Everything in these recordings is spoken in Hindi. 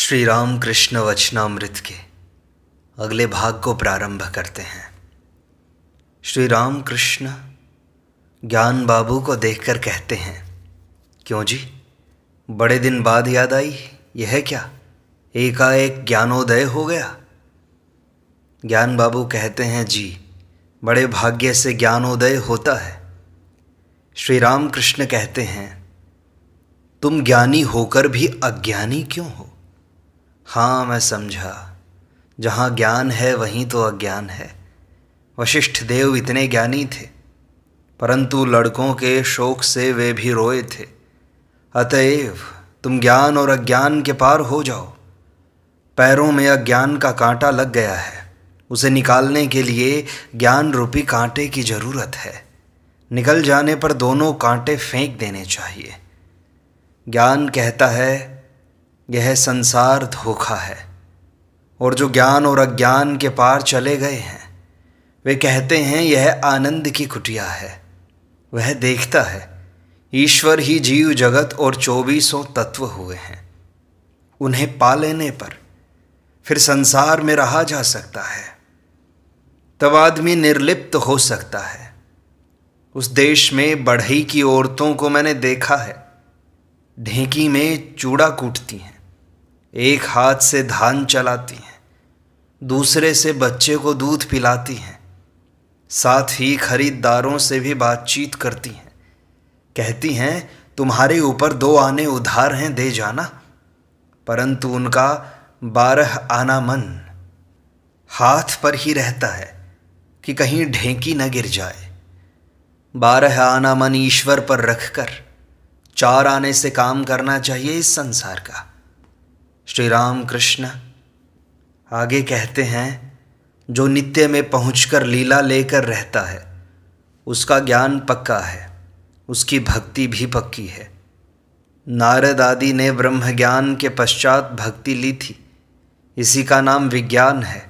श्री राम कृष्ण वचनामृत के अगले भाग को प्रारंभ करते हैं श्री राम कृष्ण ज्ञान बाबू को देखकर कहते हैं क्यों जी बड़े दिन बाद याद आई यह क्या एकाएक ज्ञानोदय हो गया ज्ञान बाबू कहते हैं जी बड़े भाग्य से ज्ञानोदय होता है श्री राम कृष्ण कहते हैं तुम ज्ञानी होकर भी अज्ञानी क्यों हो हाँ मैं समझा जहाँ ज्ञान है वहीं तो अज्ञान है वशिष्ठ देव इतने ज्ञानी थे परंतु लड़कों के शोक से वे भी रोए थे अतएव तुम ज्ञान और अज्ञान के पार हो जाओ पैरों में अज्ञान का कांटा लग गया है उसे निकालने के लिए ज्ञान रूपी कांटे की जरूरत है निकल जाने पर दोनों कांटे फेंक देने चाहिए ज्ञान कहता है यह संसार धोखा है और जो ज्ञान और अज्ञान के पार चले गए हैं वे कहते हैं यह आनंद की कुटिया है वह देखता है ईश्वर ही जीव जगत और चौबीसों तत्व हुए हैं उन्हें पा लेने पर फिर संसार में रहा जा सकता है तब आदमी निर्लिप्त हो सकता है उस देश में बढ़ई की औरतों को मैंने देखा है ढेंकी में चूड़ा कूटती हैं एक हाथ से धान चलाती हैं दूसरे से बच्चे को दूध पिलाती हैं साथ ही खरीदारों से भी बातचीत करती हैं कहती हैं तुम्हारे ऊपर दो आने उधार हैं दे जाना परंतु उनका बारह आना मन हाथ पर ही रहता है कि कहीं ढेंकी न गिर जाए बारह आना मन ईश्वर पर रखकर चार आने से काम करना चाहिए इस संसार का श्री राम कृष्ण आगे कहते हैं जो नित्य में पहुंचकर लीला लेकर रहता है उसका ज्ञान पक्का है उसकी भक्ति भी पक्की है नारद आदि ने ब्रह्म ज्ञान के पश्चात भक्ति ली थी इसी का नाम विज्ञान है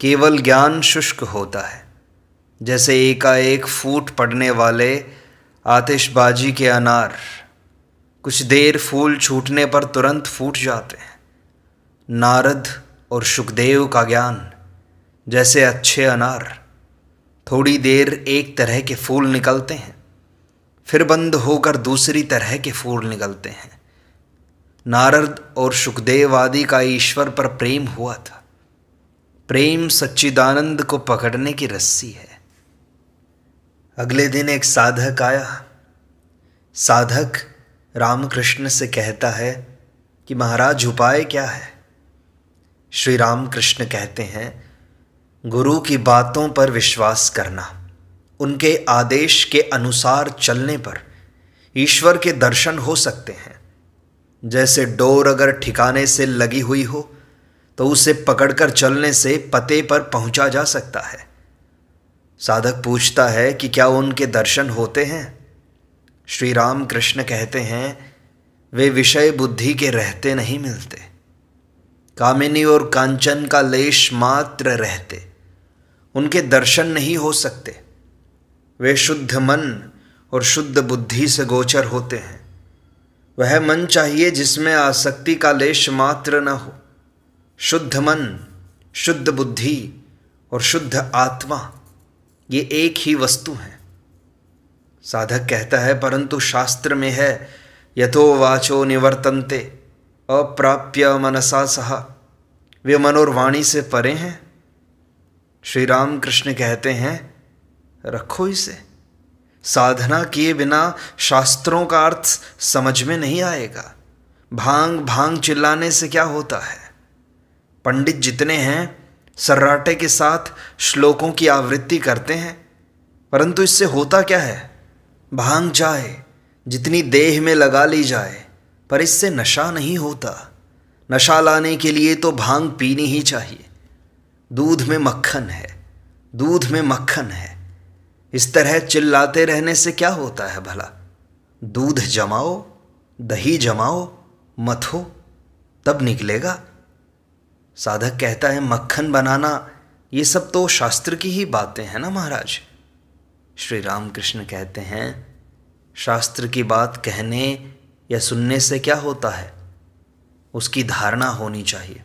केवल ज्ञान शुष्क होता है जैसे एकाएक फूट पड़ने वाले आतिशबाजी के अनार कुछ देर फूल छूटने पर तुरंत फूट जाते हैं नारद और सुखदेव का ज्ञान जैसे अच्छे अनार थोड़ी देर एक तरह के फूल निकलते हैं फिर बंद होकर दूसरी तरह के फूल निकलते हैं नारद और सुखदेव आदि का ईश्वर पर प्रेम हुआ था प्रेम सच्चिदानंद को पकड़ने की रस्सी है अगले दिन एक साधक आया साधक रामकृष्ण से कहता है कि महाराज उपाय क्या है श्री रामकृष्ण कहते हैं गुरु की बातों पर विश्वास करना उनके आदेश के अनुसार चलने पर ईश्वर के दर्शन हो सकते हैं जैसे डोर अगर ठिकाने से लगी हुई हो तो उसे पकड़कर चलने से पते पर पहुंचा जा सकता है साधक पूछता है कि क्या उनके दर्शन होते हैं श्री राम कृष्ण कहते हैं वे विषय बुद्धि के रहते नहीं मिलते कामिनी और कांचन का लेश मात्र रहते उनके दर्शन नहीं हो सकते वे शुद्ध मन और शुद्ध बुद्धि से गोचर होते हैं वह मन चाहिए जिसमें आसक्ति का लेश मात्र न हो शुद्ध मन शुद्ध बुद्धि और शुद्ध आत्मा ये एक ही वस्तु है साधक कहता है परंतु शास्त्र में है यथो वाचो निवर्तनते अप्राप्य मनसा सह वे मनोरवाणी से परे हैं श्री राम कृष्ण कहते हैं रखो इसे साधना किए बिना शास्त्रों का अर्थ समझ में नहीं आएगा भांग भांग चिल्लाने से क्या होता है पंडित जितने हैं सर्राटे के साथ श्लोकों की आवृत्ति करते हैं परंतु इससे होता क्या है भांग जाए जितनी देह में लगा ली जाए पर इससे नशा नहीं होता नशा लाने के लिए तो भांग पीनी ही चाहिए दूध में मक्खन है दूध में मक्खन है इस तरह चिल्लाते रहने से क्या होता है भला दूध जमाओ दही जमाओ मथो तब निकलेगा साधक कहता है मक्खन बनाना ये सब तो शास्त्र की ही बातें हैं ना महाराज श्री रामकृष्ण कहते हैं शास्त्र की बात कहने या सुनने से क्या होता है उसकी धारणा होनी चाहिए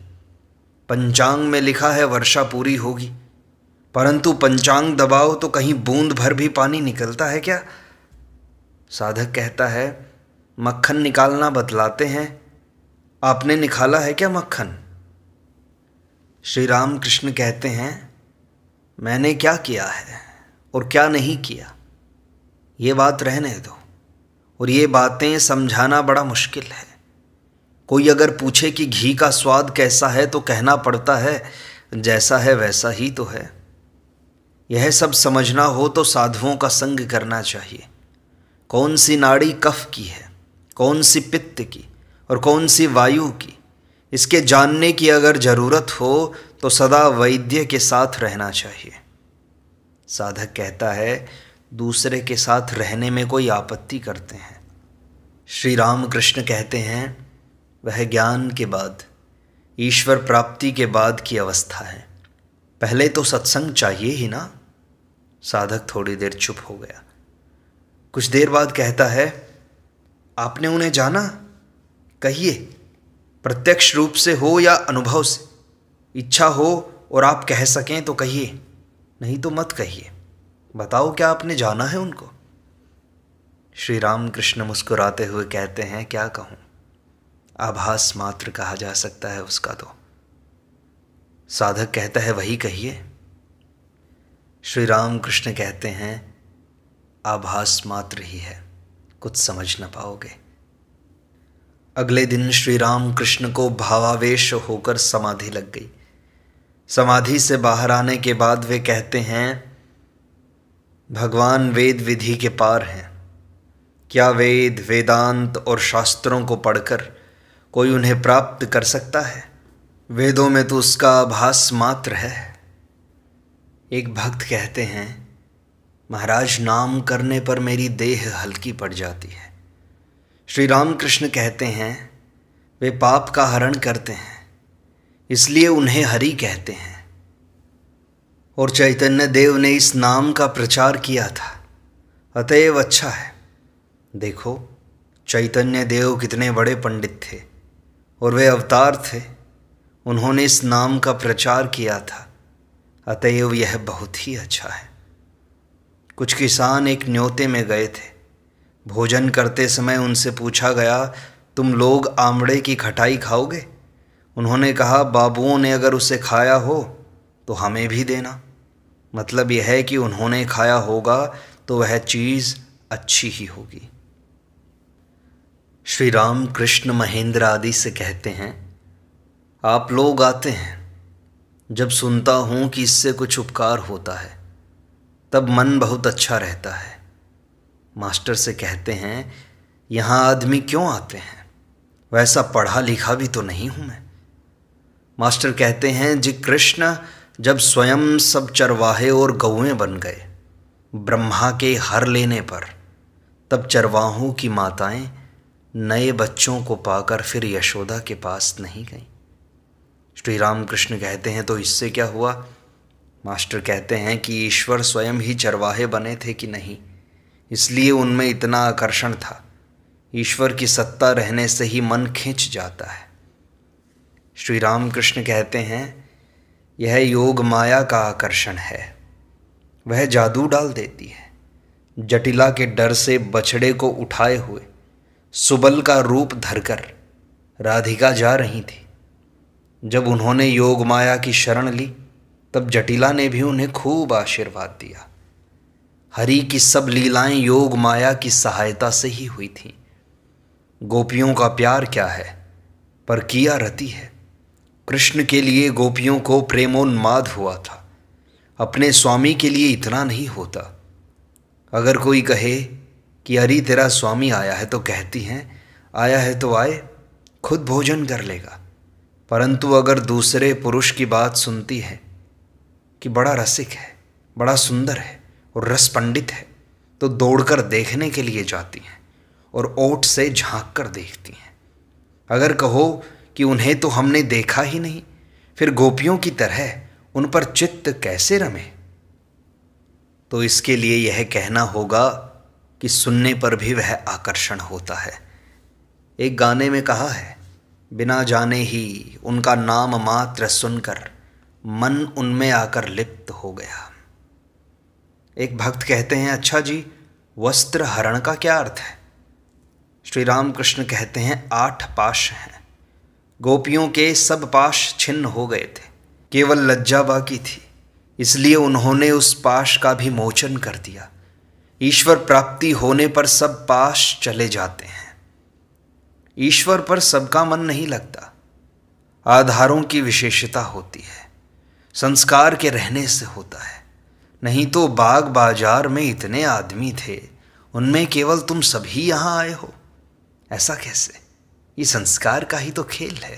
पंचांग में लिखा है वर्षा पूरी होगी परंतु पंचांग दबाओ तो कहीं बूंद भर भी पानी निकलता है क्या साधक कहता है मक्खन निकालना बतलाते हैं आपने निकाला है क्या मक्खन श्री राम कृष्ण कहते हैं मैंने क्या किया है और क्या नहीं किया ये बात रहने दो और ये बातें समझाना बड़ा मुश्किल है कोई अगर पूछे कि घी का स्वाद कैसा है तो कहना पड़ता है जैसा है वैसा ही तो है यह सब समझना हो तो साधुओं का संग करना चाहिए कौन सी नाड़ी कफ की है कौन सी पित्त की और कौन सी वायु की इसके जानने की अगर ज़रूरत हो तो सदा वैद्य के साथ रहना चाहिए साधक कहता है दूसरे के साथ रहने में कोई आपत्ति करते हैं श्री राम कृष्ण कहते हैं वह ज्ञान के बाद ईश्वर प्राप्ति के बाद की अवस्था है पहले तो सत्संग चाहिए ही ना साधक थोड़ी देर चुप हो गया कुछ देर बाद कहता है आपने उन्हें जाना कहिए प्रत्यक्ष रूप से हो या अनुभव से इच्छा हो और आप कह सकें तो कहिए नहीं तो मत कहिए बताओ क्या आपने जाना है उनको श्री राम कृष्ण मुस्कुराते हुए कहते हैं क्या कहूँ आभास मात्र कहा जा सकता है उसका तो साधक कहता है वही कहिए श्री राम कृष्ण कहते हैं आभास मात्र ही है कुछ समझ ना पाओगे अगले दिन श्री राम कृष्ण को भावावेश होकर समाधि लग गई समाधि से बाहर आने के बाद वे कहते हैं भगवान वेद विधि के पार हैं क्या वेद वेदांत और शास्त्रों को पढ़कर कोई उन्हें प्राप्त कर सकता है वेदों में तो उसका आभास मात्र है एक भक्त कहते हैं महाराज नाम करने पर मेरी देह हल्की पड़ जाती है श्री रामकृष्ण कहते हैं वे पाप का हरण करते हैं इसलिए उन्हें हरि कहते हैं और चैतन्य देव ने इस नाम का प्रचार किया था अतएव अच्छा है देखो चैतन्य देव कितने बड़े पंडित थे और वे अवतार थे उन्होंने इस नाम का प्रचार किया था अतएव यह बहुत ही अच्छा है कुछ किसान एक न्योते में गए थे भोजन करते समय उनसे पूछा गया तुम लोग आमड़े की खटाई खाओगे उन्होंने कहा बाबुओं ने अगर उसे खाया हो तो हमें भी देना मतलब यह है कि उन्होंने खाया होगा तो वह चीज़ अच्छी ही होगी श्री राम कृष्ण महेंद्र आदि से कहते हैं आप लोग आते हैं जब सुनता हूँ कि इससे कुछ उपकार होता है तब मन बहुत अच्छा रहता है मास्टर से कहते हैं यहाँ आदमी क्यों आते हैं वैसा पढ़ा लिखा भी तो नहीं हूँ मैं मास्टर कहते हैं जी कृष्ण जब स्वयं सब चरवाहे और गौएं बन गए ब्रह्मा के हर लेने पर तब चरवाहों की माताएं नए बच्चों को पाकर फिर यशोदा के पास नहीं गईं श्री राम कृष्ण कहते हैं तो इससे क्या हुआ मास्टर कहते हैं कि ईश्वर स्वयं ही चरवाहे बने थे कि नहीं इसलिए उनमें इतना आकर्षण था ईश्वर की सत्ता रहने से ही मन खींच जाता है श्री रामकृष्ण कहते हैं यह योग माया का आकर्षण है वह जादू डाल देती है जटिला के डर से बछड़े को उठाए हुए सुबल का रूप धरकर राधिका जा रही थी जब उन्होंने योग माया की शरण ली तब जटिला ने भी उन्हें खूब आशीर्वाद दिया हरि की सब लीलाएं योग माया की सहायता से ही हुई थीं गोपियों का प्यार क्या है पर किया रहती है कृष्ण के लिए गोपियों को प्रेमोन्माद हुआ था अपने स्वामी के लिए इतना नहीं होता अगर कोई कहे कि अरे तेरा स्वामी आया है तो कहती हैं आया है तो आए खुद भोजन कर लेगा परंतु अगर दूसरे पुरुष की बात सुनती है कि बड़ा रसिक है बड़ा सुंदर है और रस पंडित है तो दौड़कर देखने के लिए जाती हैं और ओट से झांक कर देखती हैं अगर कहो कि उन्हें तो हमने देखा ही नहीं फिर गोपियों की तरह उन पर चित्त कैसे रमे तो इसके लिए यह कहना होगा कि सुनने पर भी वह आकर्षण होता है एक गाने में कहा है बिना जाने ही उनका नाम मात्र सुनकर मन उनमें आकर लिप्त हो गया एक भक्त कहते हैं अच्छा जी वस्त्र हरण का क्या अर्थ है श्री रामकृष्ण कहते हैं आठ पाश हैं गोपियों के सब पाश छिन्न हो गए थे केवल लज्जा बाकी थी इसलिए उन्होंने उस पाश का भी मोचन कर दिया ईश्वर प्राप्ति होने पर सब पाश चले जाते हैं ईश्वर पर सबका मन नहीं लगता आधारों की विशेषता होती है संस्कार के रहने से होता है नहीं तो बाग बाजार में इतने आदमी थे उनमें केवल तुम सभी यहाँ आए हो ऐसा कैसे ये संस्कार का ही तो खेल है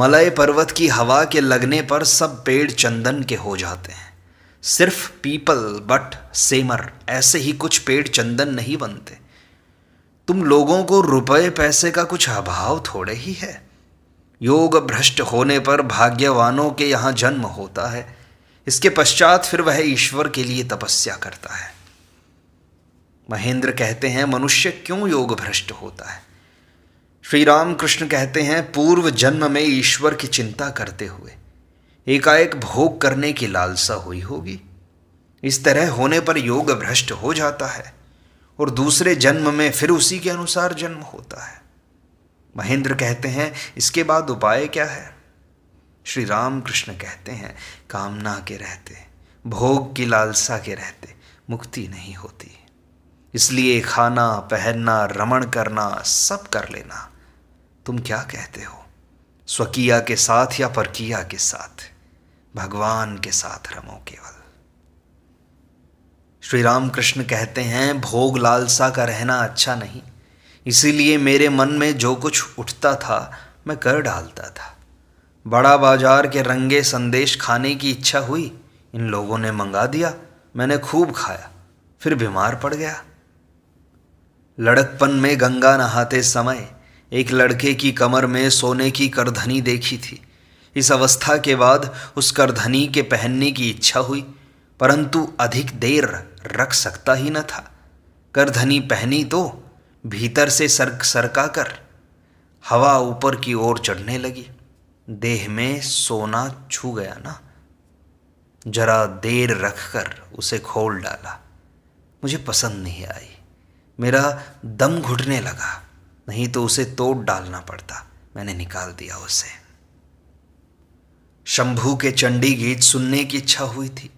मलय पर्वत की हवा के लगने पर सब पेड़ चंदन के हो जाते हैं सिर्फ पीपल बट सेमर ऐसे ही कुछ पेड़ चंदन नहीं बनते तुम लोगों को रुपए पैसे का कुछ अभाव थोड़े ही है योग भ्रष्ट होने पर भाग्यवानों के यहाँ जन्म होता है इसके पश्चात फिर वह ईश्वर के लिए तपस्या करता है महेंद्र कहते हैं मनुष्य क्यों योग भ्रष्ट होता है श्री राम कृष्ण कहते हैं पूर्व जन्म में ईश्वर की चिंता करते हुए एकाएक भोग करने की लालसा हुई होगी इस तरह होने पर योग भ्रष्ट हो जाता है और दूसरे जन्म में फिर उसी के अनुसार जन्म होता है महेंद्र कहते हैं इसके बाद उपाय क्या है श्री राम कृष्ण कहते हैं कामना के रहते भोग की लालसा के रहते मुक्ति नहीं होती इसलिए खाना पहनना रमण करना सब कर लेना तुम क्या कहते हो स्वकिया के साथ या परकिया के साथ भगवान के साथ रमो केवल श्री राम कृष्ण कहते हैं भोग लालसा का रहना अच्छा नहीं इसीलिए मेरे मन में जो कुछ उठता था मैं कर डालता था बड़ा बाजार के रंगे संदेश खाने की इच्छा हुई इन लोगों ने मंगा दिया मैंने खूब खाया फिर बीमार पड़ गया लड़कपन में गंगा नहाते समय एक लड़के की कमर में सोने की करधनी देखी थी इस अवस्था के बाद उस करधनी के पहनने की इच्छा हुई परंतु अधिक देर रख सकता ही न था करधनी पहनी तो भीतर से सरक सरका कर हवा ऊपर की ओर चढ़ने लगी देह में सोना छू गया ना जरा देर रखकर उसे खोल डाला मुझे पसंद नहीं आई मेरा दम घुटने लगा नहीं तो उसे तोड़ डालना पड़ता मैंने निकाल दिया उसे शंभू के चंडी गीत सुनने की इच्छा हुई थी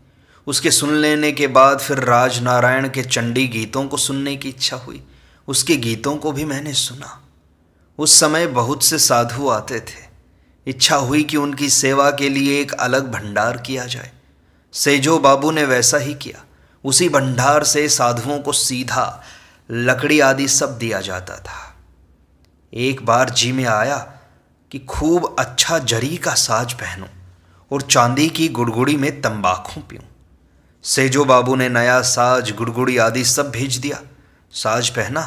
उसके सुन लेने के बाद फिर राज नारायण के चंडी गीतों को सुनने की इच्छा हुई उसके गीतों को भी मैंने सुना उस समय बहुत से साधु आते थे इच्छा हुई कि उनकी सेवा के लिए एक अलग भंडार किया जाए सेजो बाबू ने वैसा ही किया उसी भंडार से साधुओं को सीधा लकड़ी आदि सब दिया जाता था एक बार जी में आया कि खूब अच्छा जरी का साज पहनूं और चांदी की गुड़गुड़ी में तंबाकू पीऊं सेजो बाबू ने नया साज गुड़गुड़ी आदि सब भेज दिया साज पहना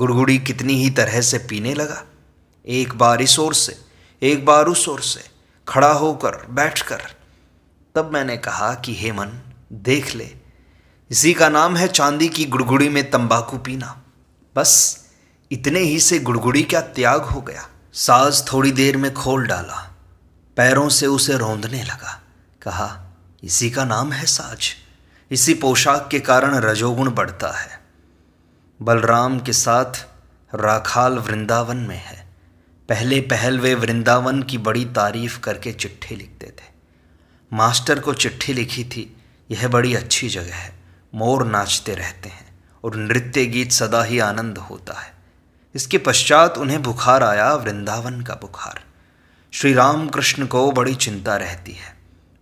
गुड़गुड़ी कितनी ही तरह से पीने लगा एक बार इस ओर से एक बार उस ओर से खड़ा होकर बैठकर तब मैंने कहा कि हे मन देख ले इसी का नाम है चांदी की गुड़गुड़ी में तंबाकू पीना बस इतने ही से गुड़गुड़ी का त्याग हो गया साज थोड़ी देर में खोल डाला पैरों से उसे रोंदने लगा कहा इसी का नाम है साज इसी पोशाक के कारण रजोगुण बढ़ता है बलराम के साथ राखाल वृंदावन में है पहले पहल वे वृंदावन की बड़ी तारीफ करके चिट्ठी लिखते थे मास्टर को चिट्ठी लिखी थी यह बड़ी अच्छी जगह है मोर नाचते रहते हैं और नृत्य गीत सदा ही आनंद होता है इसके पश्चात उन्हें बुखार आया वृंदावन का बुखार श्री राम कृष्ण को बड़ी चिंता रहती है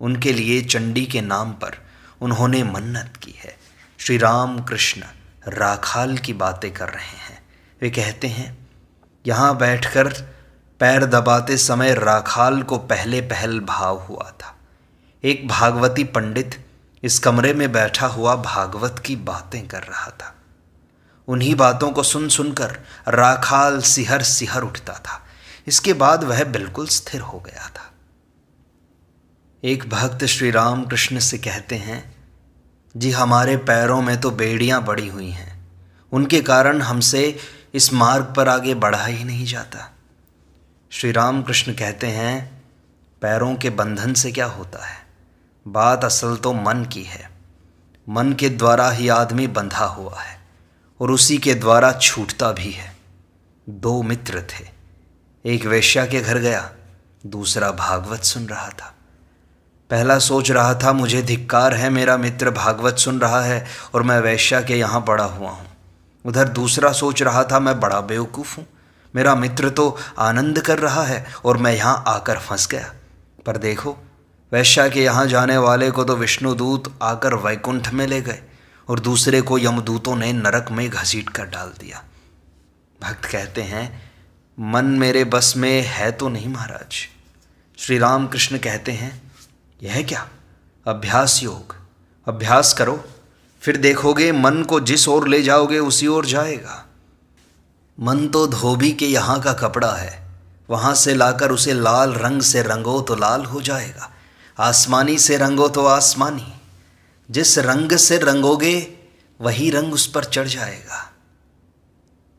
उनके लिए चंडी के नाम पर उन्होंने मन्नत की है श्री राम कृष्ण राखाल की बातें कर रहे हैं वे कहते हैं यहाँ बैठकर पैर दबाते समय राखाल को पहले पहल भाव हुआ था एक भागवती पंडित इस कमरे में बैठा हुआ भागवत की बातें कर रहा था उन्हीं बातों को सुन सुनकर राखाल सिहर सिहर उठता था इसके बाद वह बिल्कुल स्थिर हो गया था एक भक्त श्री राम कृष्ण से कहते हैं जी हमारे पैरों में तो बेड़ियां बड़ी हुई हैं उनके कारण हमसे इस मार्ग पर आगे बढ़ा ही नहीं जाता श्री राम कृष्ण कहते हैं पैरों के बंधन से क्या होता है बात असल तो मन की है मन के द्वारा ही आदमी बंधा हुआ है और उसी के द्वारा छूटता भी है दो मित्र थे एक वेश्या के घर गया दूसरा भागवत सुन रहा था पहला सोच रहा था मुझे धिक्कार है मेरा मित्र भागवत सुन रहा है और मैं वैश्या के यहाँ पड़ा हुआ हूँ उधर दूसरा सोच रहा था मैं बड़ा बेवकूफ़ हूँ मेरा मित्र तो आनंद कर रहा है और मैं यहाँ आकर फंस गया पर देखो वैश्या के यहाँ जाने वाले को तो विष्णुदूत आकर वैकुंठ में ले गए और दूसरे को यमदूतों ने नरक में घसीट कर डाल दिया भक्त कहते हैं मन मेरे बस में है तो नहीं महाराज श्री राम कृष्ण कहते हैं यह है क्या अभ्यास योग अभ्यास करो फिर देखोगे मन को जिस ओर ले जाओगे उसी ओर जाएगा मन तो धोबी के यहाँ का कपड़ा है वहाँ से लाकर उसे लाल रंग से रंगो तो लाल हो जाएगा आसमानी से रंगो तो आसमानी जिस रंग से रंगोगे वही रंग उस पर चढ़ जाएगा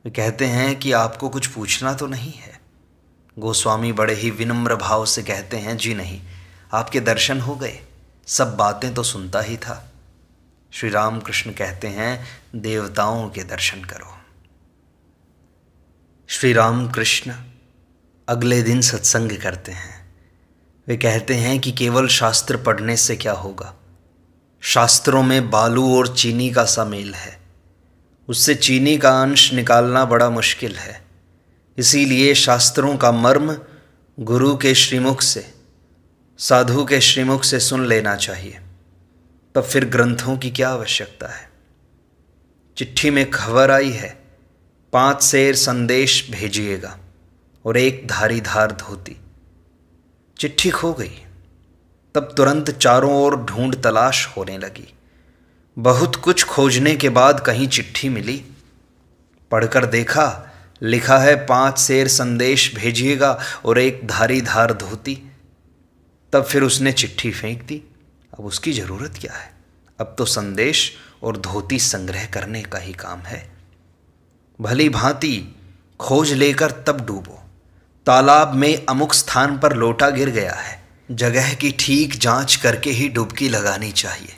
वे कहते हैं कि आपको कुछ पूछना तो नहीं है गोस्वामी बड़े ही विनम्र भाव से कहते हैं जी नहीं आपके दर्शन हो गए सब बातें तो सुनता ही था श्री राम कृष्ण कहते हैं देवताओं के दर्शन करो श्री राम कृष्ण अगले दिन सत्संग करते हैं वे कहते हैं कि केवल शास्त्र पढ़ने से क्या होगा शास्त्रों में बालू और चीनी का सा मेल है उससे चीनी का अंश निकालना बड़ा मुश्किल है इसीलिए शास्त्रों का मर्म गुरु के श्रीमुख से साधु के श्रीमुख से सुन लेना चाहिए तब फिर ग्रंथों की क्या आवश्यकता है चिट्ठी में खबर आई है पांच शेर संदेश भेजिएगा और एक धारीधार धोती चिट्ठी खो गई तब तुरंत चारों ओर ढूंढ तलाश होने लगी बहुत कुछ खोजने के बाद कहीं चिट्ठी मिली पढ़कर देखा लिखा है पांच शेर संदेश भेजिएगा और एक धारी धार धोती तब फिर उसने चिट्ठी फेंक दी अब उसकी ज़रूरत क्या है अब तो संदेश और धोती संग्रह करने का ही काम है भली भांति खोज लेकर तब डूबो तालाब में अमुक स्थान पर लोटा गिर गया है जगह की ठीक जांच करके ही डुबकी लगानी चाहिए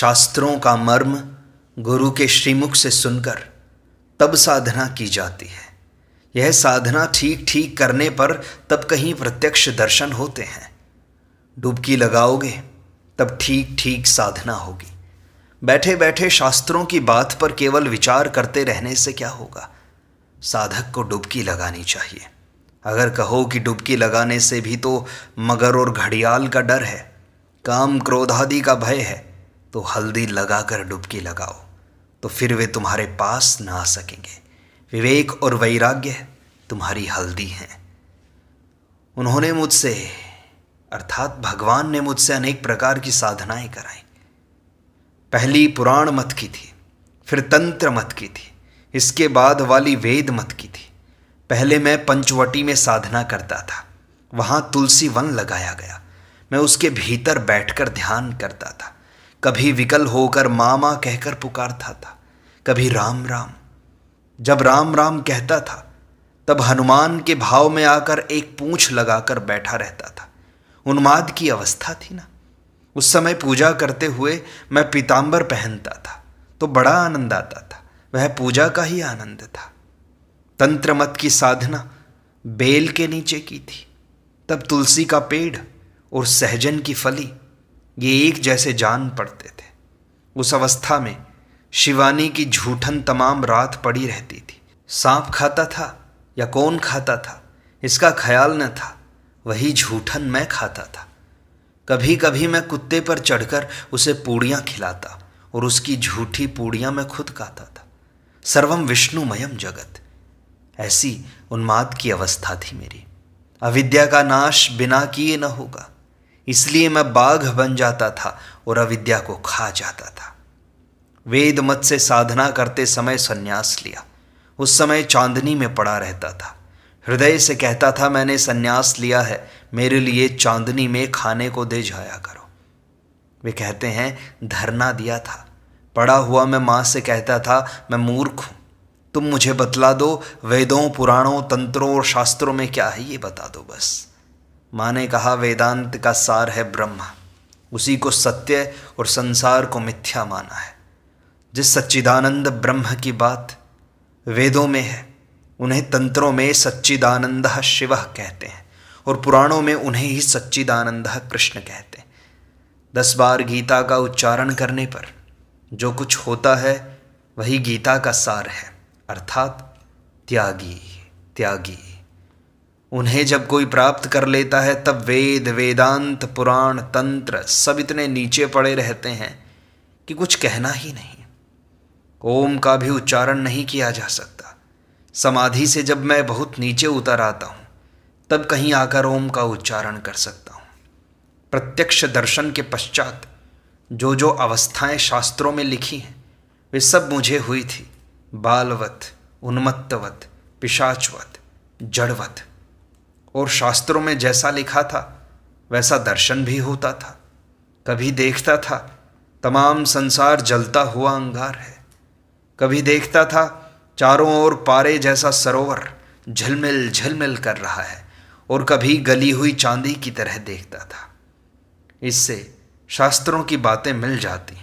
शास्त्रों का मर्म गुरु के श्रीमुख से सुनकर तब साधना की जाती है यह साधना ठीक ठीक करने पर तब कहीं प्रत्यक्ष दर्शन होते हैं डुबकी लगाओगे तब ठीक ठीक साधना होगी बैठे बैठे शास्त्रों की बात पर केवल विचार करते रहने से क्या होगा साधक को डुबकी लगानी चाहिए अगर कहो कि डुबकी लगाने से भी तो मगर और घड़ियाल का डर है काम क्रोधादि का भय है तो हल्दी लगाकर डुबकी लगाओ तो फिर वे तुम्हारे पास ना आ सकेंगे विवेक और वैराग्य तुम्हारी हल्दी हैं उन्होंने मुझसे अर्थात भगवान ने मुझसे अनेक प्रकार की साधनाएं कराई पहली पुराण मत की थी फिर तंत्र मत की थी इसके बाद वाली वेद मत की थी पहले मैं पंचवटी में साधना करता था वहाँ तुलसी वन लगाया गया मैं उसके भीतर बैठकर ध्यान करता था कभी विकल होकर मामा कहकर पुकारता था कभी राम राम जब राम राम कहता था तब हनुमान के भाव में आकर एक पूछ लगाकर बैठा रहता था उन्माद की अवस्था थी ना उस समय पूजा करते हुए मैं पीताम्बर पहनता था तो बड़ा आनंद आता था वह पूजा का ही आनंद था तंत्र मत की साधना बेल के नीचे की थी तब तुलसी का पेड़ और सहजन की फली ये एक जैसे जान पड़ते थे उस अवस्था में शिवानी की झूठन तमाम रात पड़ी रहती थी सांप खाता था या कौन खाता था इसका ख्याल न था वही झूठन मैं खाता था कभी कभी मैं कुत्ते पर चढ़कर उसे पूड़ियाँ खिलाता और उसकी झूठी पूड़ियाँ मैं खुद खाता था सर्वम विष्णुमयम जगत ऐसी उन्माद की अवस्था थी मेरी अविद्या का नाश बिना किए न होगा इसलिए मैं बाघ बन जाता था और अविद्या को खा जाता था वेद मत से साधना करते समय संन्यास लिया उस समय चांदनी में पड़ा रहता था हृदय से कहता था मैंने संन्यास लिया है मेरे लिए चांदनी में खाने को दे जाया करो वे कहते हैं धरना दिया था पड़ा हुआ मैं माँ से कहता था मैं मूर्ख हूँ तुम मुझे बतला दो वेदों पुराणों तंत्रों और शास्त्रों में क्या है ये बता दो बस माँ ने कहा वेदांत का सार है ब्रह्म उसी को सत्य और संसार को मिथ्या माना है जिस सच्चिदानंद ब्रह्म की बात वेदों में है उन्हें तंत्रों में सच्चिदानंद शिव कहते हैं और पुराणों में उन्हें ही सच्चिदानंद कृष्ण कहते हैं दस बार गीता का उच्चारण करने पर जो कुछ होता है वही गीता का सार है अर्थात त्यागी त्यागी उन्हें जब कोई प्राप्त कर लेता है तब वेद वेदांत पुराण तंत्र सब इतने नीचे पड़े रहते हैं कि कुछ कहना ही नहीं ओम का भी उच्चारण नहीं किया जा सकता समाधि से जब मैं बहुत नीचे उतर आता हूँ तब कहीं आकर ओम का उच्चारण कर सकता हूँ प्रत्यक्ष दर्शन के पश्चात जो जो अवस्थाएं शास्त्रों में लिखी हैं वे सब मुझे हुई थी बालवत उन्मत्तवत पिशाचवत जड़वत और शास्त्रों में जैसा लिखा था वैसा दर्शन भी होता था कभी देखता था तमाम संसार जलता हुआ अंगार है कभी देखता था चारों ओर पारे जैसा सरोवर झलमिल झलमिल कर रहा है और कभी गली हुई चांदी की तरह देखता था इससे शास्त्रों की बातें मिल जाती हैं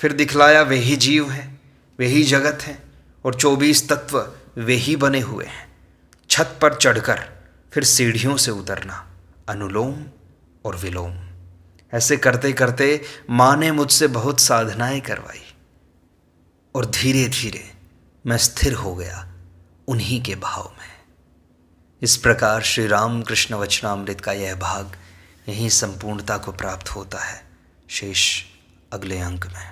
फिर दिखलाया वही जीव है वे ही जगत हैं और चौबीस तत्व वे ही बने हुए हैं छत पर चढ़कर फिर सीढ़ियों से उतरना अनुलोम और विलोम ऐसे करते करते माँ ने मुझसे बहुत साधनाएं करवाई और धीरे धीरे मैं स्थिर हो गया उन्हीं के भाव में इस प्रकार श्री राम कृष्ण वचनामृत का यह भाग यहीं संपूर्णता को प्राप्त होता है शेष अगले अंक में